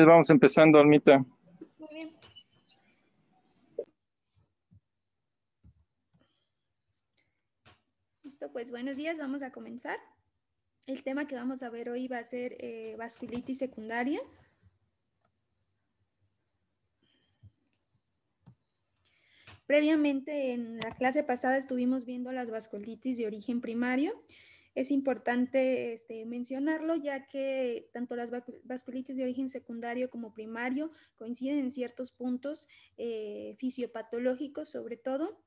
vamos empezando, Almita. Muy bien. Listo, pues buenos días, vamos a comenzar. El tema que vamos a ver hoy va a ser eh, vasculitis secundaria. Previamente en la clase pasada estuvimos viendo las vasculitis de origen primario es importante este, mencionarlo ya que tanto las vasculitis de origen secundario como primario coinciden en ciertos puntos eh, fisiopatológicos sobre todo.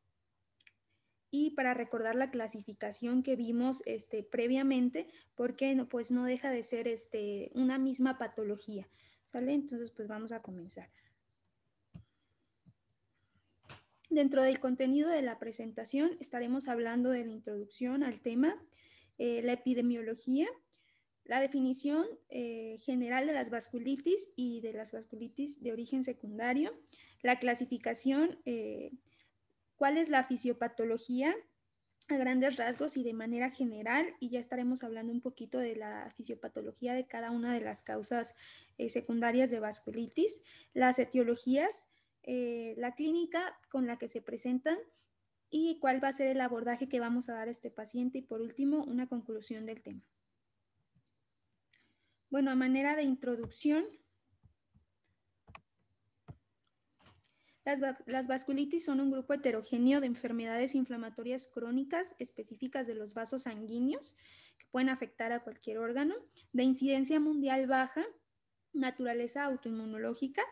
Y para recordar la clasificación que vimos este, previamente, porque pues, no deja de ser este, una misma patología. Entonces, pues vamos a comenzar. Dentro del contenido de la presentación estaremos hablando de la introducción al tema, eh, la epidemiología, la definición eh, general de las vasculitis y de las vasculitis de origen secundario, la clasificación, eh, cuál es la fisiopatología a grandes rasgos y de manera general, y ya estaremos hablando un poquito de la fisiopatología de cada una de las causas secundarias de vasculitis, las etiologías, la clínica con la que se presentan, y cuál va a ser el abordaje que vamos a dar a este paciente y por último una conclusión del tema. Bueno, a manera de introducción, Las, vasculitis son un grupo heterogéneo de enfermedades inflamatorias crónicas específicas de los vasos sanguíneos que pueden afectar a cualquier órgano, de incidencia mundial baja, naturaleza autoinmunológica,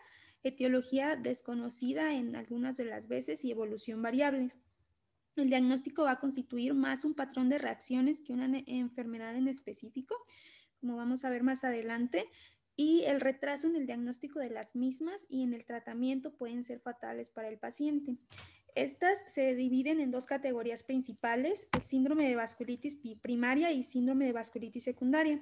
etiología desconocida en algunas de las veces y evolución variable. El diagnóstico va a constituir más un patrón de reacciones que una enfermedad en específico, como vamos a ver más adelante, y el retraso en el diagnóstico de las mismas y en el tratamiento pueden ser fatales para el paciente. Estas se dividen en dos categorías principales, el síndrome de vasculitis primaria y síndrome de vasculitis secundaria.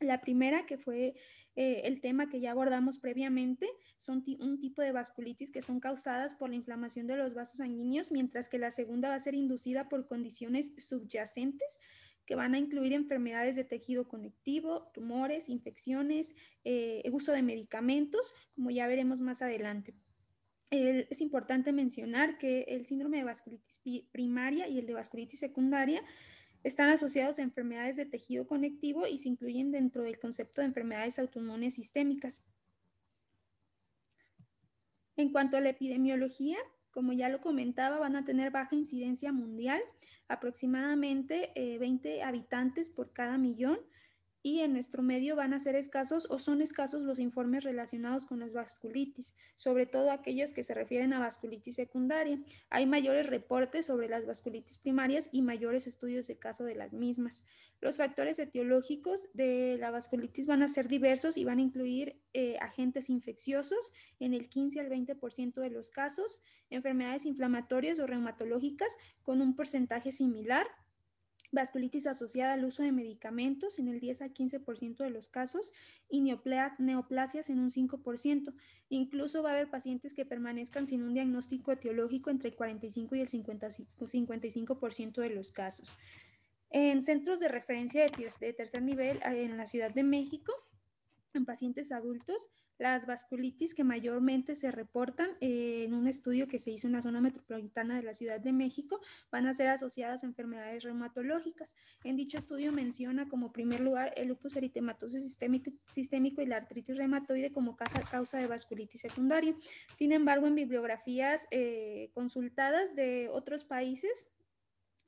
La primera, que fue eh, el tema que ya abordamos previamente, son un tipo de vasculitis que son causadas por la inflamación de los vasos sanguíneos, mientras que la segunda va a ser inducida por condiciones subyacentes que van a incluir enfermedades de tejido conectivo, tumores, infecciones, eh, uso de medicamentos, como ya veremos más adelante. es importante mencionar que el síndrome de vasculitis primaria y el de vasculitis secundaria están asociados a enfermedades de tejido conectivo y se incluyen dentro del concepto de enfermedades autoinmunes sistémicas. En cuanto a la epidemiología, como ya lo comentaba, van a tener baja incidencia mundial, aproximadamente 20 eh, habitantes por cada millón, y en nuestro medio van a ser escasos o son escasos los informes relacionados con las vasculitis, sobre todo aquellos que se refieren a vasculitis secundaria. Hay mayores reportes sobre las vasculitis primarias y mayores estudios de caso de las mismas. Los factores etiológicos de la vasculitis van a ser diversos y van a incluir eh, agentes infecciosos en el 15 al 20% de los casos, enfermedades inflamatorias o reumatológicas con un porcentaje similar vasculitis asociada al uso de medicamentos en el 10 a 15% de los casos y neoplasias en un 5%. Incluso va a haber pacientes que permanezcan sin un diagnóstico etiológico entre el 45 y el 55% de los casos. En centros de referencia de tercer nivel en la Ciudad de México, en pacientes adultos, las vasculitis que mayormente se reportan eh, en un estudio que se hizo en la zona metropolitana de la Ciudad de México van a ser asociadas a enfermedades reumatológicas. En dicho estudio menciona como primer lugar el lupus eritematoso sistémico, y la artritis reumatoide como causa, de vasculitis secundaria. Sin embargo, en bibliografías eh, consultadas de otros países,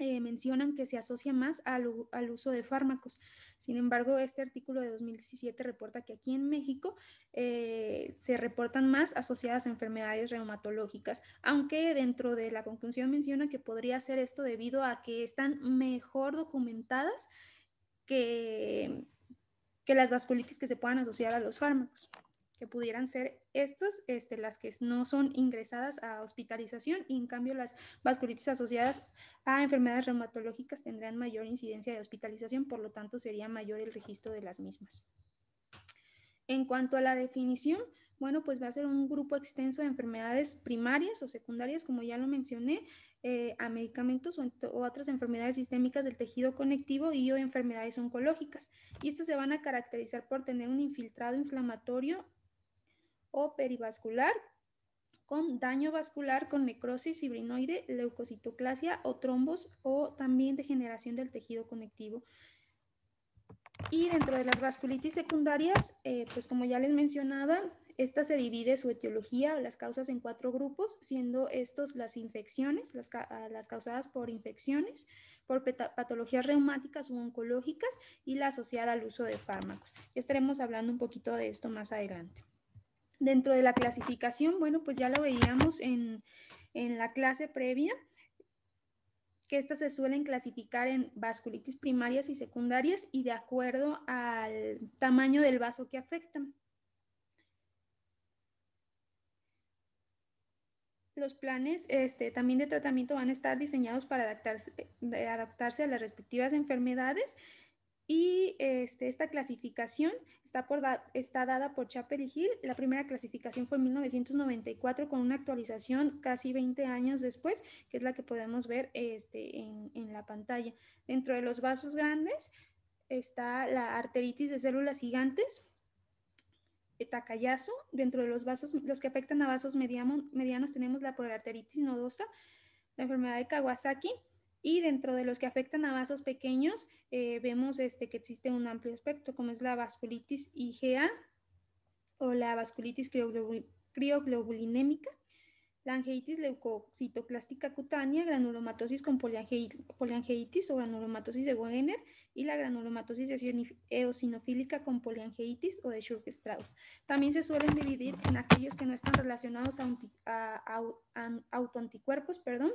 eh, mencionan que se asocia más al, uso de fármacos. Sin embargo, este artículo de 2017 reporta que aquí en México eh, se reportan más asociadas a enfermedades reumatológicas, aunque dentro de la conclusión menciona que podría ser esto debido a que están mejor documentadas que, que las vasculitis que se puedan asociar a los fármacos que pudieran ser estas, este, las que no son ingresadas a hospitalización y en cambio las vasculitis asociadas a enfermedades reumatológicas tendrían mayor incidencia de hospitalización, por lo tanto sería mayor el registro de las mismas. En cuanto a la definición, bueno, pues va a ser un grupo extenso de enfermedades primarias o secundarias, como ya lo mencioné, eh, a medicamentos o, otras enfermedades sistémicas del tejido conectivo y o enfermedades oncológicas. Y estas se van a caracterizar por tener un infiltrado inflamatorio o perivascular con daño vascular, con necrosis fibrinoide, leucocitoclasia o trombos o también degeneración del tejido conectivo. Y dentro de las vasculitis secundarias, eh, pues como ya les mencionaba, esta se divide su etiología o las causas en cuatro grupos, siendo estos las infecciones, las, ah, causadas por infecciones, por patologías reumáticas u oncológicas y la asociada al uso de fármacos. Estaremos hablando un poquito de esto más adelante. Dentro de la clasificación, bueno, pues ya lo veíamos en, la clase previa, que estas se suelen clasificar en vasculitis primarias y secundarias y de acuerdo al tamaño del vaso que afectan. Los planes este, también de tratamiento van a estar diseñados para adaptarse a las respectivas enfermedades y este, esta clasificación está, por está dada por Chapel y Hill. La primera clasificación fue en 1994 con una actualización casi 20 años después, que es la que podemos ver este, en, la pantalla. Dentro de los vasos grandes está la arteritis de células gigantes, eh, tacayazo. Dentro de los vasos, los que afectan a vasos medianos tenemos la arteritis nodosa, la enfermedad de Kawasaki, y dentro de los que afectan a vasos pequeños, eh, vemos este, que existe un amplio espectro, como es la vasculitis IgA o la vasculitis crioglobulinémica, la angeitis leucocitoclástica cutánea, granulomatosis con poliangeitis o granulomatosis de Wegener y la granulomatosis eosinofílica con poliangeitis o de Schurk-Strauss. También se suelen dividir en aquellos que no están relacionados a, a autoanticuerpos, perdón,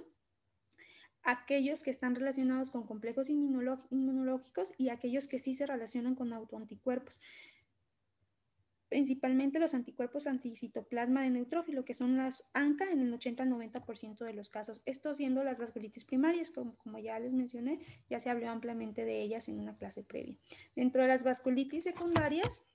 aquellos que están relacionados con complejos inmunológicos y aquellos que sí se relacionan con autoanticuerpos. Principalmente los anticuerpos anticitoplasma de neutrófilo, que son las ANCA en el 80-90% de los casos. Esto siendo las vasculitis primarias, como, como ya les mencioné, ya se habló ampliamente de ellas en una clase previa. Dentro de las vasculitis secundarias,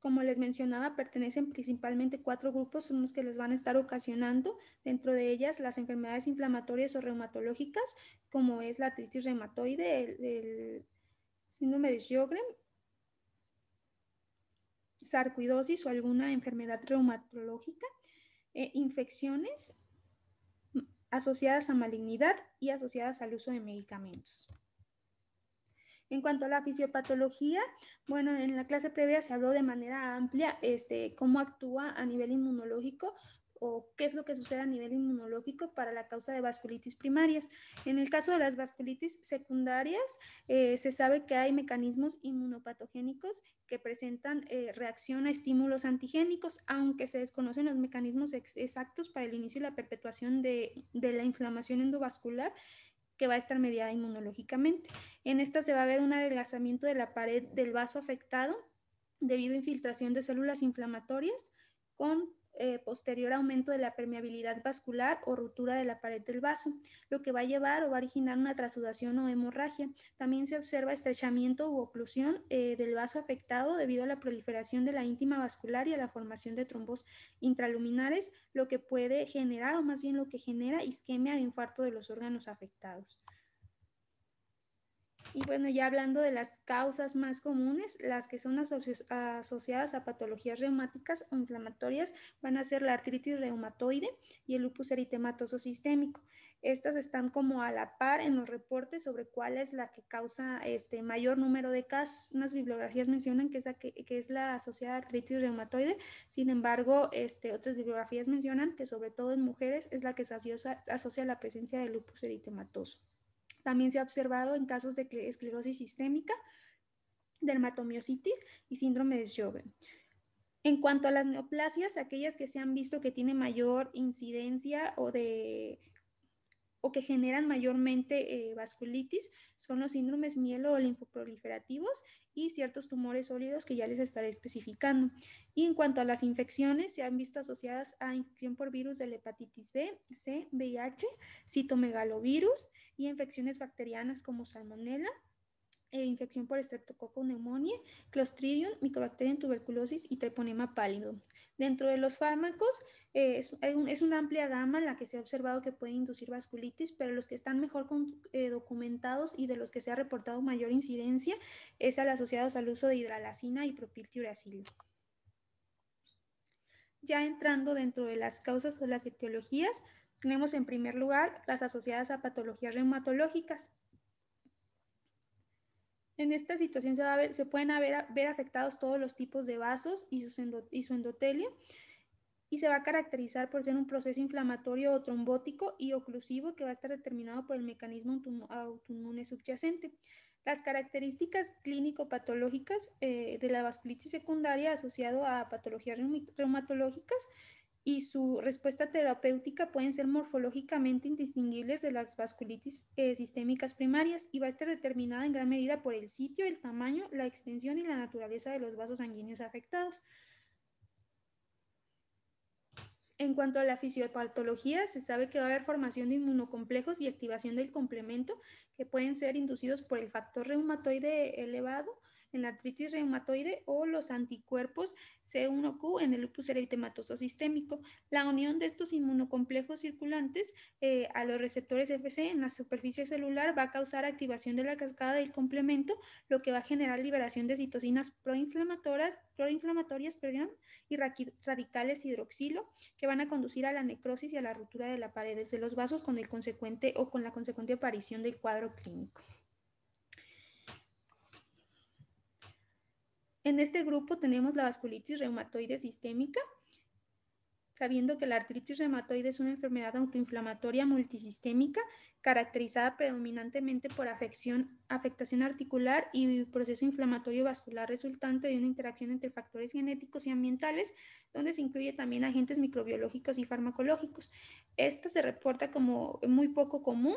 como les mencionaba, pertenecen principalmente cuatro grupos, son los que les van a estar ocasionando, dentro de ellas las enfermedades inflamatorias o reumatológicas, como es la artritis reumatoide, el, síndrome de Sjögren, sarcoidosis o alguna enfermedad reumatológica, eh, infecciones asociadas a malignidad y asociadas al uso de medicamentos. En cuanto a la fisiopatología, bueno, en la clase previa se habló de manera amplia este, cómo actúa a nivel inmunológico o qué es lo que sucede a nivel inmunológico para la causa de vasculitis primarias. En el caso de las vasculitis secundarias, eh, se sabe que hay mecanismos inmunopatogénicos que presentan eh, reacción a estímulos antigénicos, aunque se desconocen los mecanismos exactos para el inicio y la perpetuación de, de la inflamación endovascular que va a estar mediada inmunológicamente. En esta se va a ver un adelgazamiento de la pared del vaso afectado debido a infiltración de células inflamatorias con eh, posterior aumento de la permeabilidad vascular o ruptura de la pared del vaso, lo que va a llevar o va a originar una trasudación o hemorragia. También se observa estrechamiento u oclusión eh, del vaso afectado debido a la proliferación de la íntima vascular y a la formación de trombos intraluminares, lo que puede generar o más bien lo que genera isquemia e infarto de los órganos afectados. Y bueno, ya hablando de las causas más comunes, las que son asociadas a patologías reumáticas o inflamatorias van a ser la artritis reumatoide y el lupus eritematoso sistémico. Estas están como a la par en los reportes sobre cuál es la que causa este mayor número de casos. Unas bibliografías mencionan que es la, que, es la asociada a artritis reumatoide, sin embargo, este, otras bibliografías mencionan que sobre todo en mujeres es la que se asocia, la presencia de lupus eritematoso. También se ha observado en casos de esclerosis sistémica, dermatomiositis y síndrome de Sjögren. En cuanto a las neoplasias, aquellas que se han visto que tienen mayor incidencia o o que generan mayormente eh, vasculitis son los síndromes mielo o y ciertos tumores sólidos que ya les estaré especificando. Y en cuanto a las infecciones, se han visto asociadas a infección por virus de hepatitis B, C, VIH, citomegalovirus, y infecciones bacterianas como salmonella, e infección por estreptococo pneumonía, clostridium, micobacterium tuberculosis y treponema pálido. Dentro de los fármacos eh, es, una amplia gama la que se ha observado que puede inducir vasculitis, pero los que están mejor eh, documentados y de los que se ha reportado mayor incidencia es al asociados al uso de hidralacina y propiltiuracil. Ya entrando dentro de las causas o las etiologías, tenemos en primer lugar las asociadas a patologías reumatológicas. En esta situación se, pueden ver afectados todos los tipos de vasos y, su endotelio y se va a caracterizar por ser un proceso inflamatorio o trombótico y oclusivo que va a estar determinado por el mecanismo autoinmune subyacente. Las características clínico-patológicas eh, de la vasculitis secundaria asociado a patologías reumatológicas y su respuesta terapéutica pueden ser morfológicamente indistinguibles de las vasculitis eh, sistémicas primarias y va a estar determinada en gran medida por el sitio, el tamaño, la extensión y la naturaleza de los vasos sanguíneos afectados. En cuanto a la fisiopatología, se sabe que va a haber formación de inmunocomplejos y activación del complemento que pueden ser inducidos por el factor reumatoide elevado, en la artritis reumatoide o los anticuerpos C1Q en el lupus eritematoso sistémico. La unión de estos inmunocomplejos circulantes eh, a los receptores FC en la superficie celular va a causar activación de la cascada del complemento, lo que va a generar liberación de citocinas proinflamatorias, proinflamatorias y radicales hidroxilo que van a conducir a la necrosis y a la ruptura de la pared de los vasos con el consecuente o con la consecuente aparición del cuadro clínico. En este grupo tenemos la vasculitis reumatoide sistémica, sabiendo que la artritis reumatoide es una enfermedad autoinflamatoria multisistémica caracterizada predominantemente por afectación articular y proceso inflamatorio vascular resultante de una interacción entre factores genéticos y ambientales, donde se incluye también agentes microbiológicos y farmacológicos. Esta se reporta como muy poco común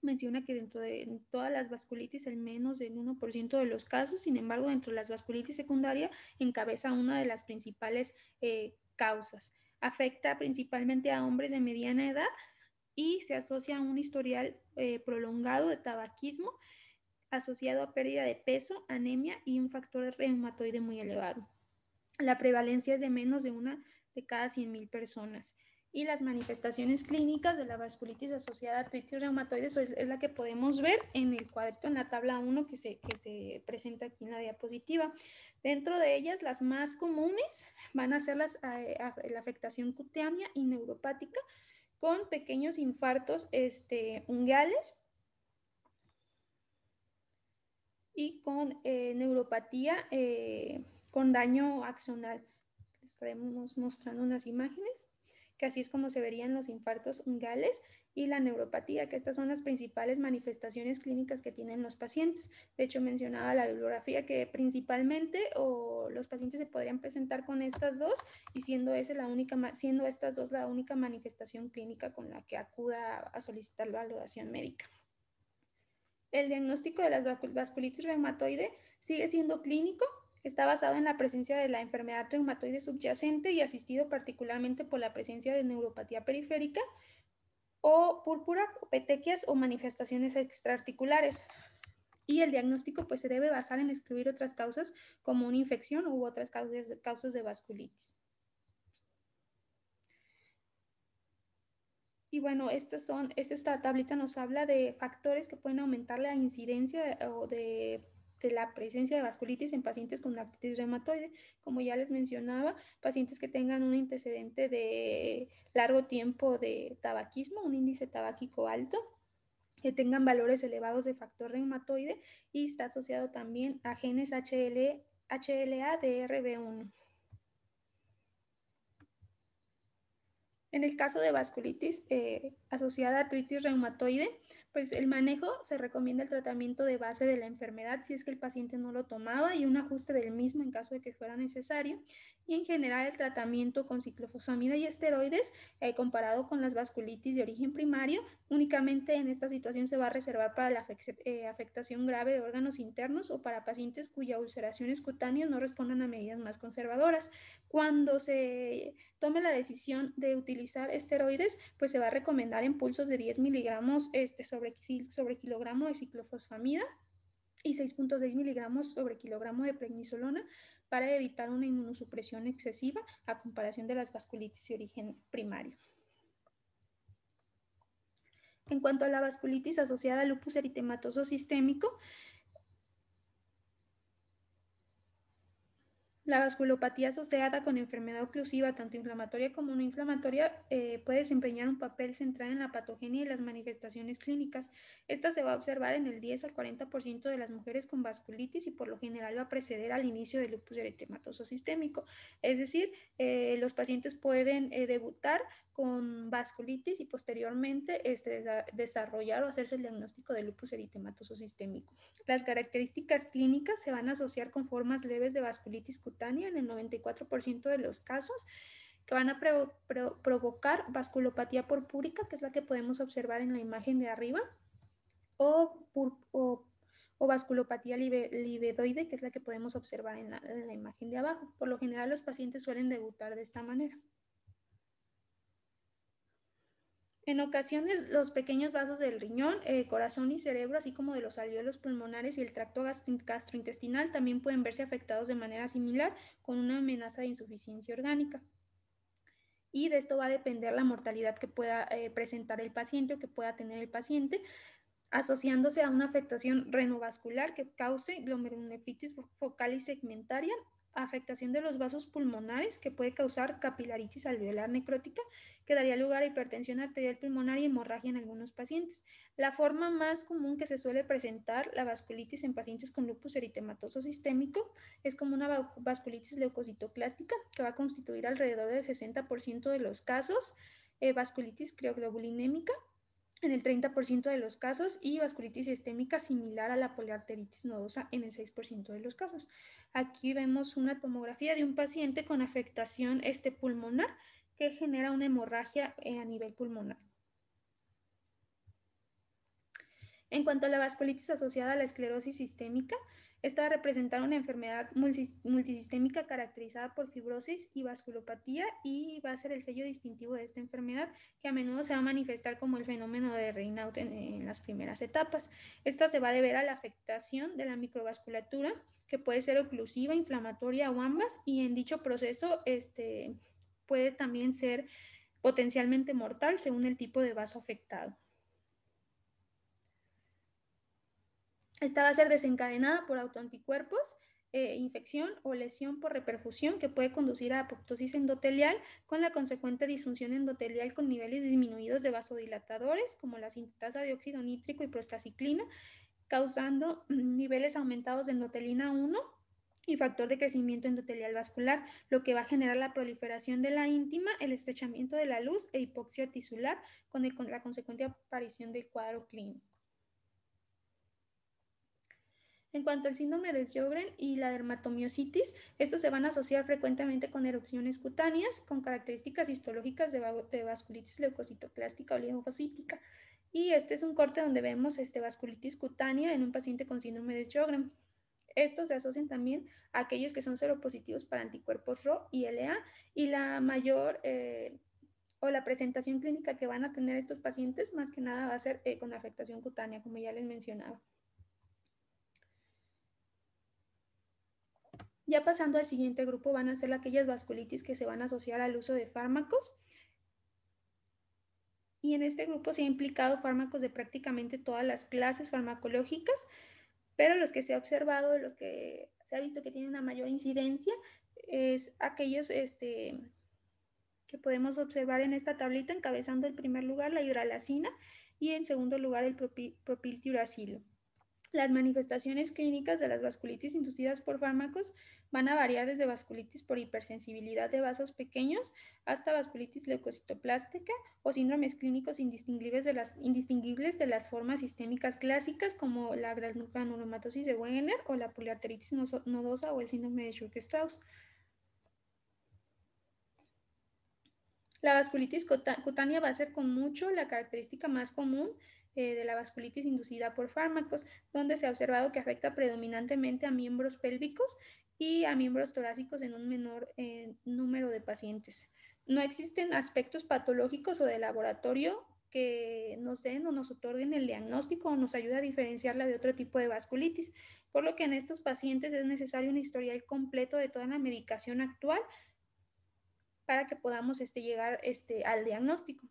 menciona que dentro de todas las vasculitis, el menos del 1% de los casos, sin embargo, dentro de las vasculitis secundaria, encabeza una de las principales eh, causas. Afecta principalmente a hombres de mediana edad y se asocia a un historial eh, prolongado de tabaquismo asociado a pérdida de peso, anemia y un factor reumatoide muy elevado. La prevalencia es de menos de una de cada 100.000 personas y las manifestaciones clínicas de la vasculitis asociada a artritis reumatoides es, la que podemos ver en el cuadrito, en la tabla 1 que se, que se presenta aquí en la diapositiva. Dentro de ellas, las más comunes van a ser las, la afectación cutánea y neuropática con pequeños infartos este, y con eh, neuropatía eh, con daño axonal. Les estaremos mostrando unas imágenes que así es como se verían los infartos ungales y la neuropatía, que estas son las principales manifestaciones clínicas que tienen los pacientes. De hecho, mencionaba la bibliografía que principalmente o los pacientes se podrían presentar con estas dos y siendo, la única, siendo estas dos la única manifestación clínica con la que acuda a solicitar valoración médica. El diagnóstico de las vasculitis reumatoide sigue siendo clínico, Está basado en la presencia de la enfermedad reumatoide subyacente y asistido particularmente por la presencia de neuropatía periférica o púrpura, petequias o manifestaciones extraarticulares. Y el diagnóstico pues, se debe basar en excluir otras causas como una infección u otras causas, causas de vasculitis. Y bueno, estas son, esta tablita nos habla de factores que pueden aumentar la incidencia o de de la presencia de vasculitis en pacientes con artritis reumatoide, como ya les mencionaba, pacientes que tengan un antecedente de largo tiempo de tabaquismo, un índice tabáquico alto, que tengan valores elevados de factor reumatoide y está asociado también a genes HLA de RB1. En el caso de vasculitis eh, asociada a artritis reumatoide, pues el manejo se recomienda el tratamiento de base de la enfermedad si es que el paciente no lo tomaba y un ajuste del mismo en caso de que fuera necesario. Y en general el tratamiento con ciclofosfamida y esteroides eh, comparado con las vasculitis de origen primario, únicamente en esta situación se va a reservar para la eh, afectación grave de órganos internos o para pacientes cuya ulceraciones cutáneas no respondan a medidas más conservadoras. Cuando se tome la decisión de utilizar esteroides, pues se va a recomendar en pulsos de 10 miligramos este, sobre sobre, kilogramo de ciclofosfamida y 6.6 miligramos sobre kilogramo de pregnisolona para evitar una inmunosupresión excesiva a comparación de las vasculitis de origen primario. En cuanto a la vasculitis asociada al lupus eritematoso sistémico, La vasculopatía asociada con enfermedad oclusiva, tanto inflamatoria como no inflamatoria, eh, puede desempeñar un papel central en la patogenia y las manifestaciones clínicas. Esta se va a observar en el 10 al 40% de las mujeres con vasculitis y por lo general va a preceder al inicio del lupus eritematoso sistémico. Es decir, eh, los pacientes pueden eh, debutar con vasculitis y posteriormente este, desarrollar o hacerse el diagnóstico de lupus eritematoso sistémico. Las características clínicas se van a asociar con formas leves de vasculitis cutánea en el 94% de los casos, que van a provocar vasculopatía purpúrica, que es la que podemos observar en la imagen de arriba, o, vasculopatía libidoide libedoide, que es la que podemos observar en la imagen de abajo. Por lo general, los pacientes suelen debutar de esta manera. En ocasiones, los pequeños vasos del riñón, eh, corazón y cerebro, así como de los alveolos pulmonares y el tracto gastrointestinal, también pueden verse afectados de manera similar con una amenaza de insuficiencia orgánica. Y de esto va a depender la mortalidad que pueda eh, presentar el paciente o que pueda tener el paciente, asociándose a una afectación renovascular que cause glomerulonefritis focal y segmentaria afectación de los vasos pulmonares que puede causar capilaritis alveolar necrótica, que daría lugar a hipertensión arterial pulmonar y hemorragia en algunos pacientes. La forma más común que se suele presentar la vasculitis en pacientes con lupus eritematoso sistémico es como una vasculitis leucocitoclástica, que va a constituir alrededor del 60% de los casos, eh, vasculitis crioglobulinémica, en el 30% de los casos y vasculitis sistémica similar a la poliarteritis nodosa en el 6% de los casos. Aquí vemos una tomografía de un paciente con afectación este pulmonar que genera una hemorragia eh, a nivel pulmonar. En cuanto a la vasculitis asociada a la esclerosis sistémica, esta representar una enfermedad multisistémica caracterizada por fibrosis y vasculopatía y va a ser el sello distintivo de esta enfermedad que a menudo se va a manifestar como el fenómeno de reinout en, las primeras etapas. Esta se va a deber a la afectación de la microvasculatura que puede ser oclusiva, inflamatoria o ambas y en dicho proceso este, puede también ser potencialmente mortal según el tipo de vaso afectado. Esta va a ser desencadenada por autoanticuerpos, eh, infección o lesión por reperfusión que puede conducir a apoptosis endotelial con la consecuente disfunción endotelial con niveles disminuidos de vasodilatadores como la sintetasa de óxido nítrico y prostaciclina, causando mm, niveles aumentados de endotelina 1 y factor de crecimiento endotelial vascular, lo que va a generar la proliferación de la íntima, el estrechamiento de la luz e hipoxia tisular con la consecuente aparición del cuadro clínico. En cuanto al síndrome de Sjögren y la dermatomiositis, estos se van a asociar frecuentemente con erupciones cutáneas con características histológicas de, vasculitis leucocitoclástica o linfocítica. Y este es un corte donde vemos este, vasculitis cutánea en un paciente con síndrome de Sjögren. Estos se asocian también a aquellos que son seropositivos para anticuerpos RO y LA y la mayor eh, o la presentación clínica que van a tener estos pacientes más que nada va a ser eh, con afectación cutánea, como ya les mencionaba. Ya pasando al siguiente grupo van a ser aquellas vasculitis que se van a asociar al uso de fármacos. Y en este grupo se han implicado fármacos de prácticamente todas las clases farmacológicas, pero los que se ha observado, los que se ha visto que tienen una mayor incidencia, es aquellos este, que podemos observar en esta tablita, encabezando en primer lugar la hidralacina y en segundo lugar el propil propiltiuracilo. Las manifestaciones clínicas de las vasculitis inducidas por fármacos van a variar desde vasculitis por hipersensibilidad de vasos pequeños hasta vasculitis leucocitoplástica o síndromes clínicos indistinguibles de las, indistinguibles de las formas sistémicas clásicas como la granulomatosis de Wegener o la poliarteritis nodosa o el síndrome de Schurk-Strauss. La vasculitis cutánea va a ser con mucho la característica más común eh, de la vasculitis inducida por fármacos, donde se ha observado que afecta predominantemente a miembros pélvicos y a miembros torácicos en un menor eh, número de pacientes. No existen aspectos patológicos o de laboratorio que nos den o nos otorguen el diagnóstico o nos ayuden a diferenciarla de otro tipo de vasculitis, por lo que en estos pacientes es necesario un historial completo de toda la medicación actual para que podamos este, llegar este, al diagnóstico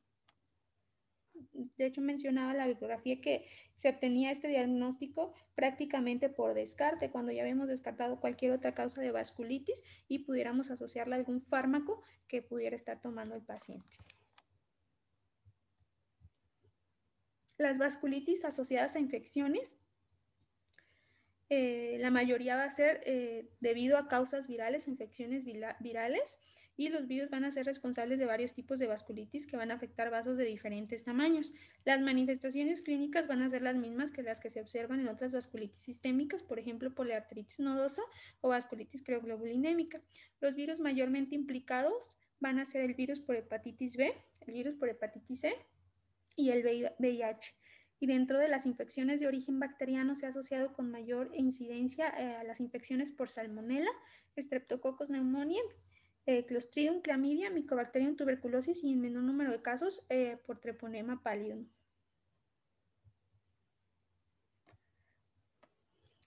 de hecho mencionaba la bibliografía que se obtenía este diagnóstico prácticamente por descarte, cuando ya habíamos descartado cualquier otra causa de vasculitis y pudiéramos asociarla a algún fármaco que pudiera estar tomando el paciente. Las vasculitis asociadas a infecciones eh, la mayoría va a ser eh, debido a causas virales o infecciones virales y los virus van a ser responsables de varios tipos de vasculitis que van a afectar vasos de diferentes tamaños. Las manifestaciones clínicas van a ser las mismas que las que se observan en otras vasculitis sistémicas, por ejemplo, poliartritis nodosa o vasculitis crioglobulinémica. Los virus mayormente implicados van a ser el virus por hepatitis B, el virus por hepatitis C y el VIH y dentro de las infecciones de origen bacteriano se ha asociado con mayor incidencia eh, a las infecciones por salmonella, estreptococos pneumoniae eh, Clostridium chlamydia, Mycobacterium tuberculosis y en menor número de casos eh, por Treponema pallidum.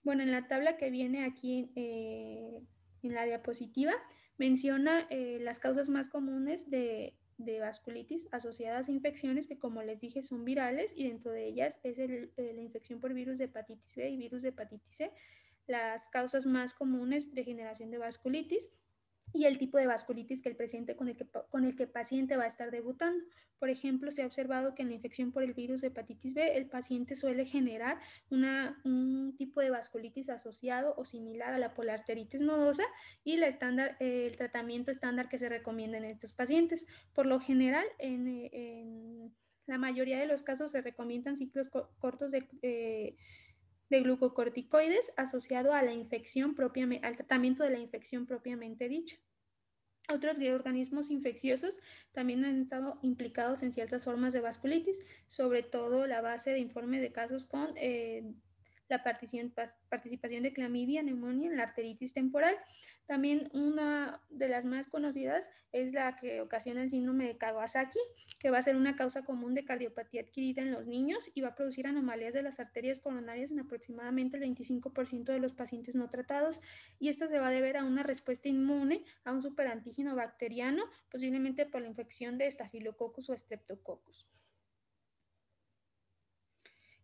Bueno, en la tabla que viene aquí eh, en la diapositiva menciona las causas más comunes de, vasculitis asociadas a infecciones que como les dije son virales y dentro de ellas es la infección por virus de hepatitis B y virus de hepatitis C, las causas más comunes de generación de vasculitis y el tipo de vasculitis que el presente con el que, con el que paciente va a estar debutando. Por ejemplo, se ha observado que en la infección por el virus de hepatitis B, el paciente suele generar una, un tipo de vasculitis asociado o similar a la polarteritis nodosa y la estándar, eh, el tratamiento estándar que se recomienda en estos pacientes. Por lo general, en, eh, la mayoría de los casos se recomiendan ciclos cortos de... Eh, de glucocorticoides asociado a la infección propiamente al tratamiento de la infección propiamente dicha. Otros organismos infecciosos también han estado implicados en ciertas formas de vasculitis, sobre todo la base de informe de casos con eh, la participación de clamidia, neumonía en la arteritis temporal. También una de las más conocidas es la que ocasiona el síndrome de Kawasaki, que va a ser una causa común de cardiopatía adquirida en los niños y va a producir anomalías de las arterias coronarias en aproximadamente el 25% de los pacientes no tratados. Y esto se va a deber a una respuesta inmune a un superantígeno bacteriano, posiblemente por la infección de estafilococcus o streptococcus.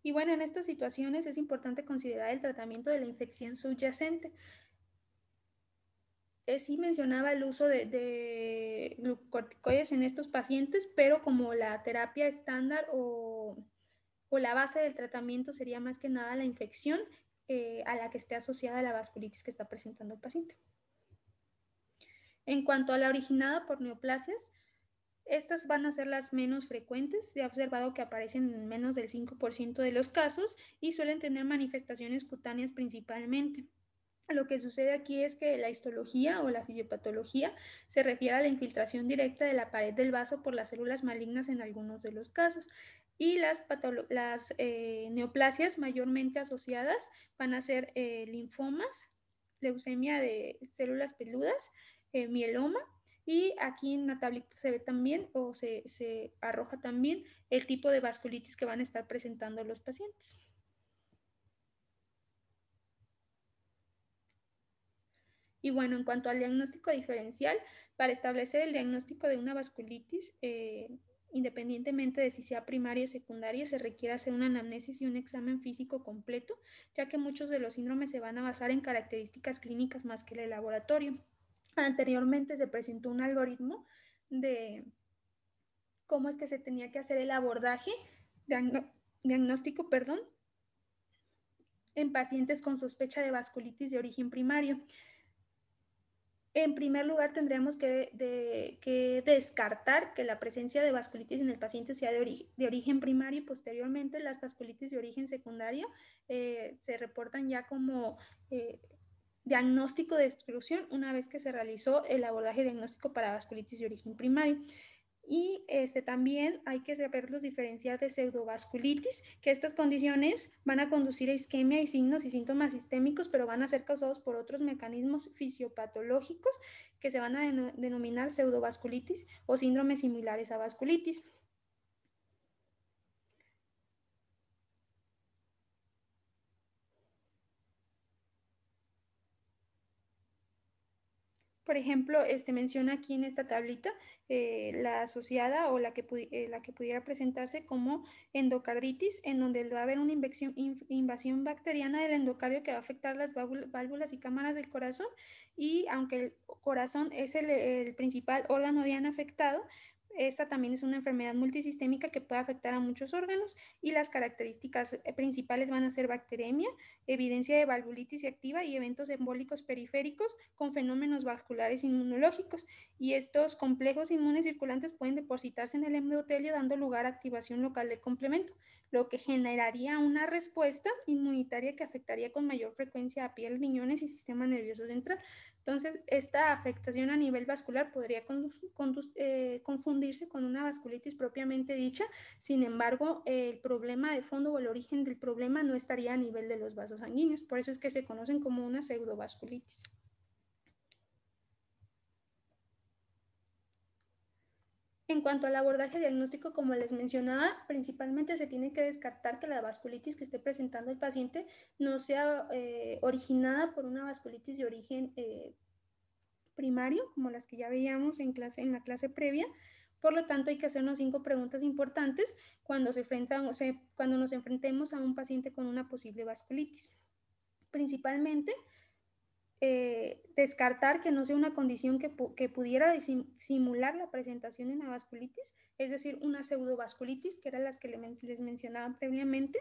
Y bueno, en estas situaciones es importante considerar el tratamiento de la infección subyacente. Eh, sí mencionaba el uso de, de, glucocorticoides en estos pacientes, pero como la terapia estándar o, la base del tratamiento sería más que nada la infección eh, a la que esté asociada la vasculitis que está presentando el paciente. En cuanto a la originada por neoplasias, estas van a ser las menos frecuentes. Se ha observado que aparecen en menos del 5% de los casos y suelen tener manifestaciones cutáneas principalmente. Lo que sucede aquí es que la histología o la fisiopatología se refiere a la infiltración directa de la pared del vaso por las células malignas en algunos de los casos. Y las, eh, neoplasias mayormente asociadas van a ser eh, linfomas, leucemia de células peludas, eh, mieloma y aquí en la tablita se ve también o se, arroja también el tipo de vasculitis que van a estar presentando los pacientes. Y bueno, en cuanto al diagnóstico diferencial, para establecer el diagnóstico de una vasculitis, eh, independientemente de si sea primaria o secundaria, se requiere hacer una anamnesis y un examen físico completo, ya que muchos de los síndromes se van a basar en características clínicas más que el laboratorio anteriormente se presentó un algoritmo de cómo es que se tenía que hacer el abordaje, diagnóstico, perdón, en pacientes con sospecha de vasculitis de origen primario. En primer lugar, tendríamos que, descartar que la presencia de vasculitis en el paciente sea de, origen, primario y posteriormente las vasculitis de origen secundario eh, se reportan ya como eh, diagnóstico de exclusión una vez que se realizó el abordaje diagnóstico para vasculitis de origen primario. Y este, también hay que saber los diferencias de pseudovasculitis, que estas condiciones van a conducir a isquemia y signos y síntomas sistémicos, pero van a ser causados por otros mecanismos fisiopatológicos que se van a denominar pseudovasculitis o síndromes similares a vasculitis. por ejemplo, este, menciona aquí en esta tablita eh, la asociada o la que, eh, la que pudiera presentarse como endocarditis, en donde va a haber una invasión, bacteriana del endocardio que va a afectar las válvulas y cámaras del corazón. Y aunque el corazón es el, principal órgano de afectado, esta también es una enfermedad multisistémica que puede afectar a muchos órganos y las características eh, principales van a ser bacteremia, evidencia de valvulitis activa y eventos embólicos periféricos con fenómenos vasculares inmunológicos. Y estos complejos inmunes circulantes pueden depositarse en el endotelio dando lugar a activación local del complemento, lo que generaría una respuesta inmunitaria que afectaría con mayor frecuencia a piel, riñones y sistema nervioso central. Entonces, esta afectación a nivel vascular podría eh, confundirse con una vasculitis propiamente dicha, sin embargo, el problema de fondo o el origen del problema no estaría a nivel de los vasos sanguíneos, por eso es que se conocen como una pseudovasculitis. En cuanto al abordaje diagnóstico, como les mencionaba, principalmente se tiene que descartar que la vasculitis que esté presentando el paciente no sea eh, originada por una vasculitis de origen eh, primario, como las que ya veíamos en, clase, en la clase previa. Por lo tanto, hay que hacernos cinco preguntas importantes cuando, se cuando nos enfrentemos a un paciente con una posible vasculitis. Principalmente, eh, descartar que no sea una condición que, pudiera simular la presentación de una vasculitis, es decir, una pseudovasculitis, que eran las que les mencionaba previamente.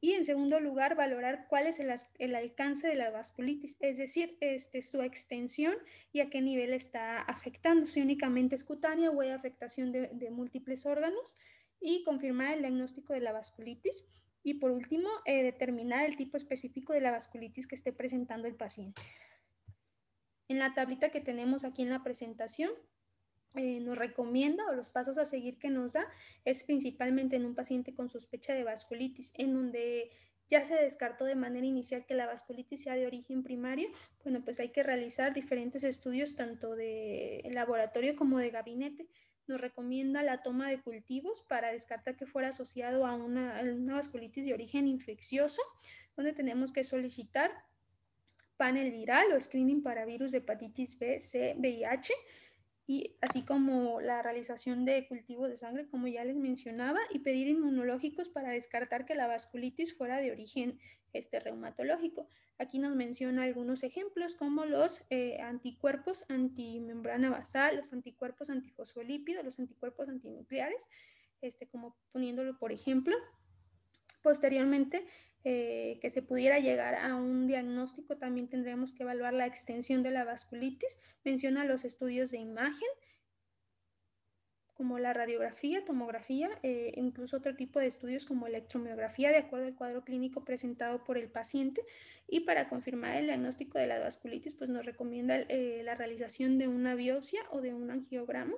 Y en segundo lugar, valorar cuál es el, alcance de la vasculitis, es decir, este, su extensión y a qué nivel está afectando, si únicamente es cutánea o hay afectación de múltiples órganos, y confirmar el diagnóstico de la vasculitis y por último, eh, determinar el tipo específico de la vasculitis que esté presentando el paciente. En la tablita que tenemos aquí en la presentación, eh, nos recomienda o los pasos a seguir que nos da es principalmente en un paciente con sospecha de vasculitis, en donde ya se descartó de manera inicial que la vasculitis sea de origen primario, bueno, pues hay que realizar diferentes estudios tanto de laboratorio como de gabinete nos recomienda la toma de cultivos para descartar que fuera asociado a una, vasculitis de origen infeccioso, donde tenemos que solicitar panel viral o screening para virus de hepatitis B, C, VIH, y así como la realización de cultivo de sangre, como ya les mencionaba, y pedir inmunológicos para descartar que la vasculitis fuera de origen este, reumatológico. Aquí nos menciona algunos ejemplos como los eh, anticuerpos antimembrana basal, los anticuerpos antifosfolípidos, los anticuerpos antinucleares, este, como poniéndolo por ejemplo. Posteriormente, eh, que se pudiera llegar a un diagnóstico, también tendremos que evaluar la extensión de la vasculitis. Menciona los estudios de imagen, como la radiografía, tomografía, eh, incluso otro tipo de estudios como electromiografía, de acuerdo al cuadro clínico presentado por el paciente. Y para confirmar el diagnóstico de la vasculitis, pues nos recomienda eh, la realización de una biopsia o de un angiograma.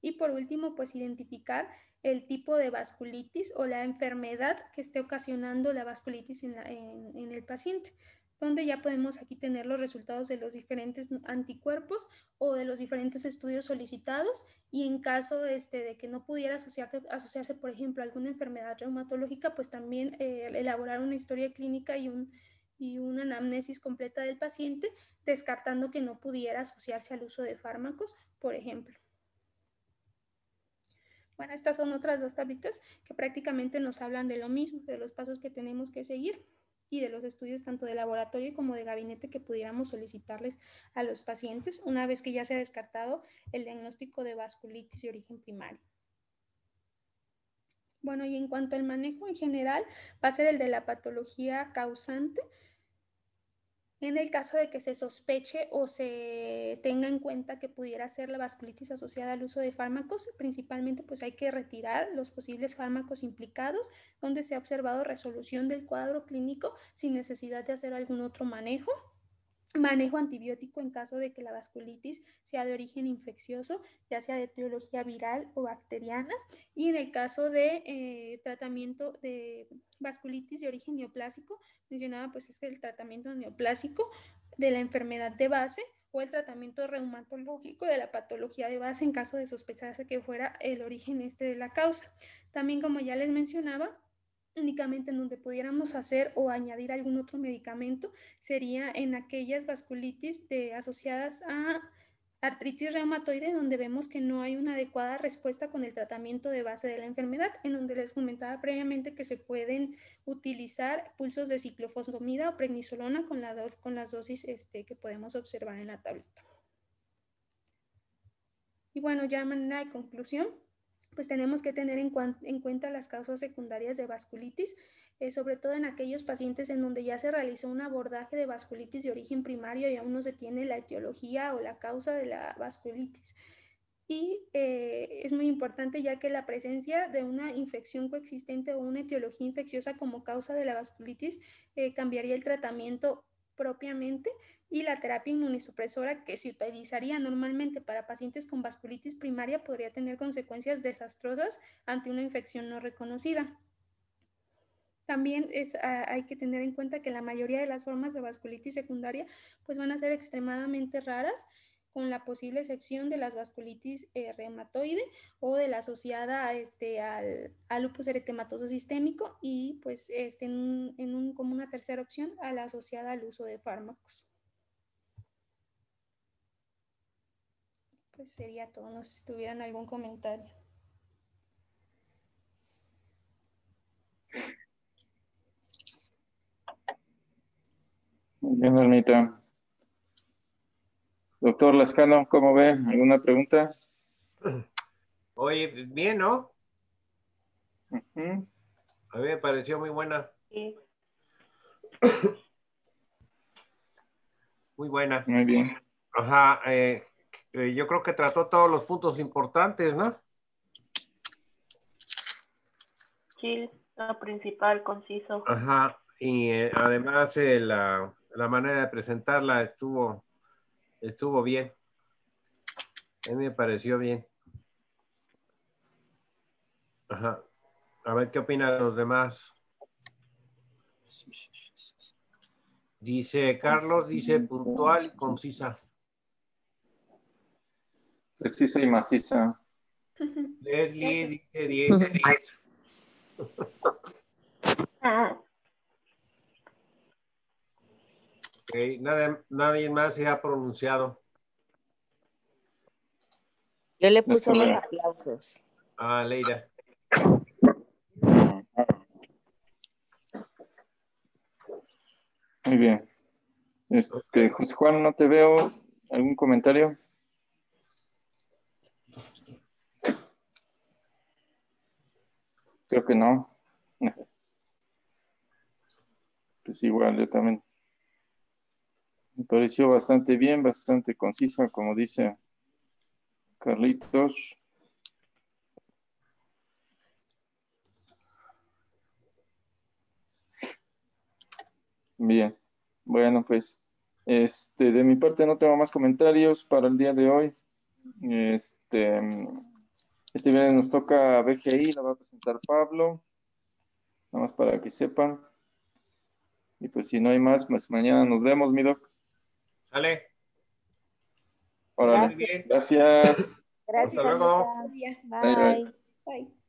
Y por último, pues identificar el tipo de vasculitis o la enfermedad que esté ocasionando la vasculitis en, el paciente, donde ya podemos aquí tener los resultados de los diferentes anticuerpos o de los diferentes estudios solicitados y en caso este, de que no pudiera asociarse, por ejemplo, a alguna enfermedad reumatológica, pues también eh, elaborar una historia clínica y un, y una anamnesis completa del paciente, descartando que no pudiera asociarse al uso de fármacos, por ejemplo. Bueno, estas son otras dos tablitas que prácticamente nos hablan de lo mismo, de los pasos que tenemos que seguir y de los estudios tanto de laboratorio como de gabinete que pudiéramos solicitarles a los pacientes una vez que ya se ha descartado el diagnóstico de vasculitis de origen primario. Bueno, y en cuanto al manejo en general, va a ser el de la patología causante, en el caso de que se sospeche o se tenga en cuenta que pudiera ser la vasculitis asociada al uso de fármacos, principalmente pues hay que retirar los posibles fármacos implicados, donde se ha observado resolución del cuadro clínico sin necesidad de hacer algún otro manejo. Manejo antibiótico en caso de que la vasculitis sea de origen infeccioso, ya sea de etiología viral o bacteriana. Y en el caso de eh, tratamiento de vasculitis de origen neoplásico, mencionaba pues es el tratamiento neoplásico de la enfermedad de base o el tratamiento reumatológico de la patología de base en caso de sospecharse que fuera el origen este de la causa. También como ya les mencionaba, únicamente en donde pudiéramos hacer o añadir algún otro medicamento sería en aquellas vasculitis asociadas a artritis reumatoide, donde vemos que no hay una adecuada respuesta con el tratamiento de base de la enfermedad, en donde les comentaba previamente que se pueden utilizar pulsos de ciclofosfomida o prednisolona con, la con las dosis este, que podemos observar en la tableta. Y bueno, ya de manera de conclusión, pues tenemos que tener en, cuenta las causas secundarias de vasculitis, eh, sobre todo en aquellos pacientes en donde ya se realizó un abordaje de vasculitis de origen primario y aún no se tiene la etiología o la causa de la vasculitis. Y eh, es muy importante ya que la presencia de una infección coexistente o una etiología infecciosa como causa de la vasculitis eh, cambiaría el tratamiento propiamente, y la terapia inmunosupresora que se utilizaría normalmente para pacientes con vasculitis primaria podría tener consecuencias desastrosas ante una infección no reconocida. También ah, hay que tener en cuenta que la mayoría de las formas de vasculitis secundaria pues van a ser extremadamente raras, con la posible excepción de las vasculitis eh, reumatoide o de la asociada este, al, lupus eritematoso sistémico y pues este, en, como una tercera opción a la asociada al uso de fármacos. pues sería todo. No sé si tuvieran algún comentario. Muy bien, Almita. Doctor Lascano, ¿cómo ve? ¿Alguna pregunta? Oye, bien, ¿no? A mí me pareció muy buena. Muy buena. Muy bien. Ajá. Eh, eh, yo creo que trató todos los puntos importantes, ¿no? Sí, lo principal, conciso. Ajá, y eh, además eh, la, la, manera de presentarla estuvo, estuvo bien. A mí me pareció bien. Ajá. A ver qué opinan los demás. Dice Carlos, dice puntual y concisa. Precisa y maciza. Leslie dice 10. Okay, nadie, nadie más se ha pronunciado. Yo le puse los aplausos. Ah, Leida. Muy bien. Este, José Juan, no te veo. ¿Algún comentario? Creo que no. Pues igual, yo también. Me pareció bastante bien, bastante concisa, como dice Carlitos. Bien, bueno, pues este, de mi parte no tengo más comentarios para el día de hoy. Este, este viernes nos toca BGI, la va a presentar Pablo, nada más para que sepan. Y pues si no hay más, pues mañana nos vemos, mi doc. Sale. Gracias. Gracias. Gracias. Hasta luego. Bye. Bye. Bye.